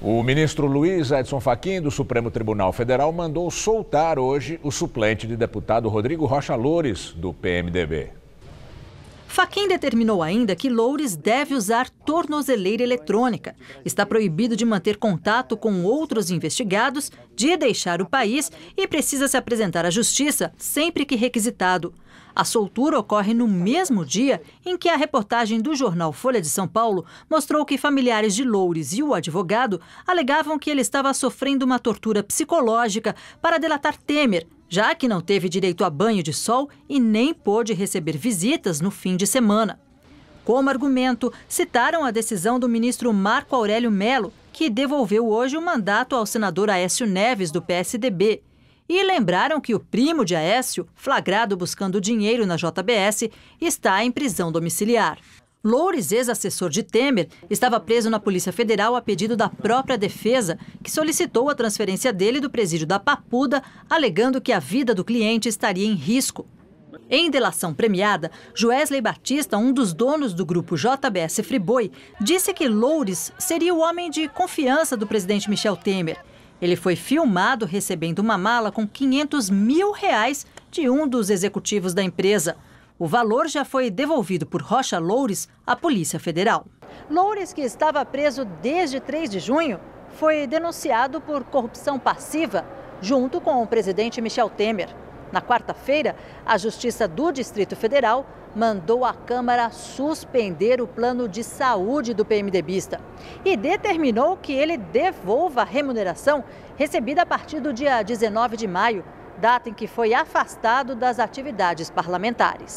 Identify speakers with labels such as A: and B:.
A: O ministro Luiz Edson Fachin, do Supremo Tribunal Federal, mandou soltar hoje o suplente de deputado Rodrigo Rocha Loures, do PMDB.
B: Faquin determinou ainda que Loures deve usar tornozeleira eletrônica. Está proibido de manter contato com outros investigados, de deixar o país e precisa se apresentar à justiça sempre que requisitado. A soltura ocorre no mesmo dia em que a reportagem do jornal Folha de São Paulo mostrou que familiares de Loures e o advogado alegavam que ele estava sofrendo uma tortura psicológica para delatar Temer já que não teve direito a banho de sol e nem pôde receber visitas no fim de semana. Como argumento, citaram a decisão do ministro Marco Aurélio Melo, que devolveu hoje o mandato ao senador Aécio Neves, do PSDB. E lembraram que o primo de Aécio, flagrado buscando dinheiro na JBS, está em prisão domiciliar. Loures, ex-assessor de Temer, estava preso na Polícia Federal a pedido da própria defesa, que solicitou a transferência dele do presídio da Papuda, alegando que a vida do cliente estaria em risco. Em delação premiada, Joesley Batista, um dos donos do grupo JBS Friboi, disse que Loures seria o homem de confiança do presidente Michel Temer. Ele foi filmado recebendo uma mala com 500 mil reais de um dos executivos da empresa. O valor já foi devolvido por Rocha Loures à Polícia Federal. Loures, que estava preso desde 3 de junho, foi denunciado por corrupção passiva junto com o presidente Michel Temer. Na quarta-feira, a Justiça do Distrito Federal mandou a Câmara suspender o plano de saúde do PMDBista e determinou que ele devolva a remuneração recebida a partir do dia 19 de maio, data em que foi afastado das atividades parlamentares.